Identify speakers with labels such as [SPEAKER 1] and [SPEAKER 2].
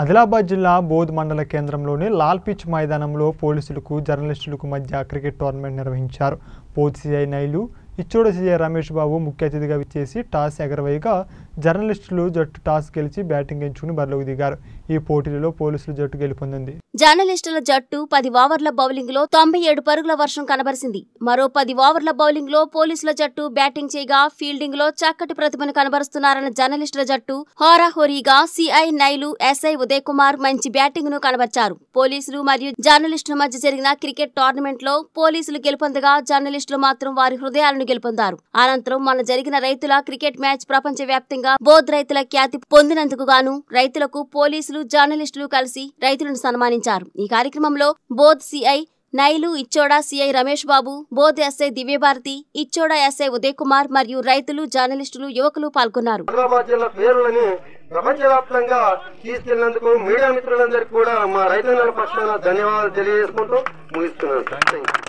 [SPEAKER 1] ఆదిలాబాద్ జిల్లా బోధ్ మండల కేంద్రంలోని లాల్ పిచ్ మైదానంలో పోలీసులకు జర్నలిస్టులకు మధ్య క్రికెట్ టోర్నమెంట్ నిర్వహించారు బోధ్ సిఐ నైలు ఇచ్చోడ సీఐ రమేష్ బాబు ముఖ్య అతిథిగా విచ్చేసి టాస్ ఎగరవేయగా జర్నలిస్టులు జట్టు టాస్ గెలిచి బ్యాటింగ్ ఎంచుకుని బరిలోకి దిగారు ఈ పోటీలలో పోలీసుల జట్టు గెలుపొందింది
[SPEAKER 2] జర్నలిస్టుల జట్టు పది ఓవర్ల బౌలింగ్ లో తొంభై ఏడు పరుగుల వర్షం కనబరిసింది మరో పది ఓవర్ల బౌలింగ్ లో పోలీసుల జట్టు బ్యాటింగ్ చేయగా ఫీల్డింగ్ లో చక్కటి ప్రతిభను కనబరుస్తున్నారన్న జర్నలిస్టుల జట్టు హోరాహోరీగా సిఐ నైలు ఎస్ఐ ఉదయ్ కుమార్ మంచి బ్యాటింగ్ ను కనబర్చారు పోలీసులు మరియు జర్నలిస్టుల మధ్య జరిగిన క్రికెట్ టోర్నమెంట్ లో పోలీసులు గెలుపొందగా జర్నలిస్టులు మాత్రం వారి హృదయాలను గెలుపొందారు అనంతరం మన జరిగిన రైతుల క్రికెట్ మ్యాచ్ ప్రపంచ వ్యాప్తంగా ముఖ్యంగా బోధ్ రైతుల ఖ్యాతి పొందినందుకు గాను రైతులకు పోలీసులు జర్నలిస్టులు కలిసి రైతులను సన్మానించారు ఈ కార్యక్రమంలో బోధ్ సిఐ నైలు Ichoda CI Ramesh Babu Bodh SI Divyabharati Ichoda SI Uday Kumar మరియు రైతులు జర్నలిస్టులు యువకులు పాల్గొన్నారు
[SPEAKER 3] ప్రపంచవ్యాప్తంగా మీడియా మిత్రులందరికీ కూడా మా పక్షాన ధన్యవాదాలు తెలియజేసుకుంటూ ముగిస్తున్నాను